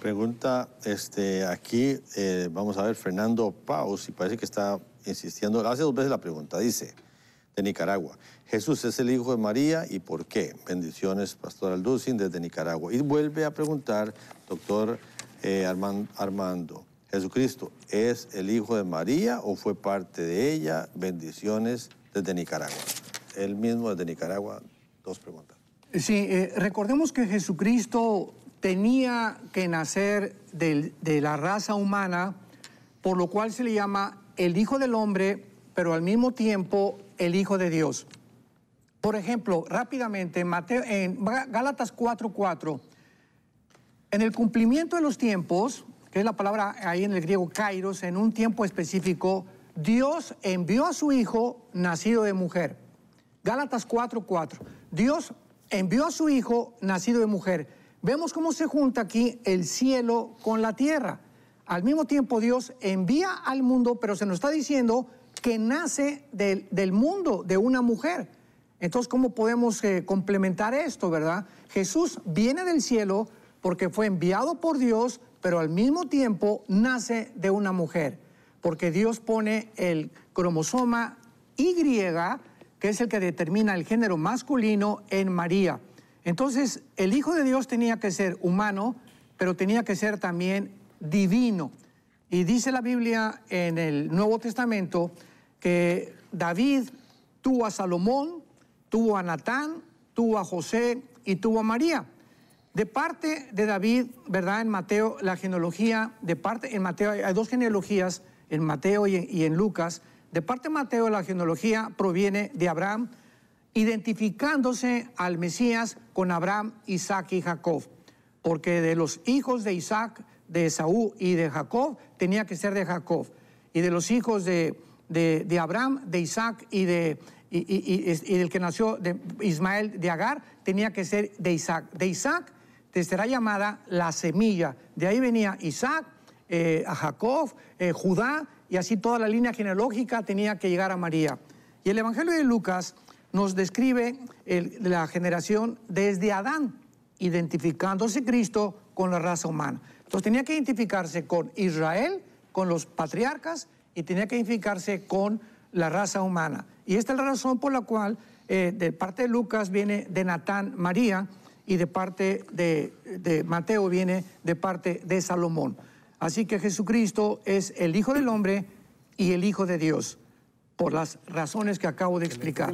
Pregunta, este, aquí eh, vamos a ver Fernando Paus y parece que está insistiendo. Hace dos veces la pregunta, dice, de Nicaragua. Jesús es el hijo de María y por qué. Bendiciones, Pastor Alducin, desde Nicaragua. Y vuelve a preguntar, doctor eh, Armando, ¿Jesucristo es el hijo de María o fue parte de ella? Bendiciones desde Nicaragua. Él mismo desde Nicaragua, dos preguntas. Sí, eh, recordemos que Jesucristo tenía que nacer de, la raza humana, por lo cual se le llama el Hijo del Hombre, pero al mismo tiempo el Hijo de Dios. Por ejemplo, rápidamente, en Gálatas 4:4, en el cumplimiento de los tiempos, que es la palabra ahí en el griego kairos, en un tiempo específico, Dios envió a su Hijo nacido de mujer. Gálatas 4:4, Dios envió a su Hijo nacido de mujer Vemos cómo se junta aquí el cielo con la tierra. Al mismo tiempo Dios envía al mundo, pero se nos está diciendo que nace del, mundo, de una mujer. Entonces, ¿cómo podemos eh, complementar esto, verdad? Jesús viene del cielo porque fue enviado por Dios, pero al mismo tiempo nace de una mujer, porque Dios pone el cromosoma Y, que es el que determina el género masculino, en María. Entonces, el Hijo de Dios tenía que ser humano, pero tenía que ser también divino. Y dice la Biblia en el Nuevo Testamento que David tuvo a Salomón, tuvo a Natán, tuvo a José y tuvo a María. De parte de David, ¿verdad? En Mateo, la genealogía, de parte, en Mateo hay dos genealogías, en Mateo y en, y en Lucas. De parte de Mateo, la genealogía proviene de Abraham, identificándose al Mesías con Abraham, Isaac y Jacob, porque de los hijos de Isaac, de Esaú y de Jacob tenía que ser de Jacob, y de los hijos de, Abraham, de Isaac y de... que nació de Ismael de Agar tenía que ser de Isaac. De Isaac te será llamada la semilla. De ahí venía Isaac, eh, a Jacob, eh, Judá, y así toda la línea genealógica tenía que llegar a María. Y el Evangelio de Lucas nos describe la generación desde Adán, identificándose Cristo con la raza humana. Entonces tenía que identificarse con Israel, con los patriarcas, y tenía que identificarse con la raza humana. Y esta es la razón por la cual eh, de parte de Lucas viene de Natán María y de parte de Mateo viene de parte de Salomón. Así que Jesucristo es el Hijo del Hombre y el Hijo de Dios, por las razones que acabo de explicar.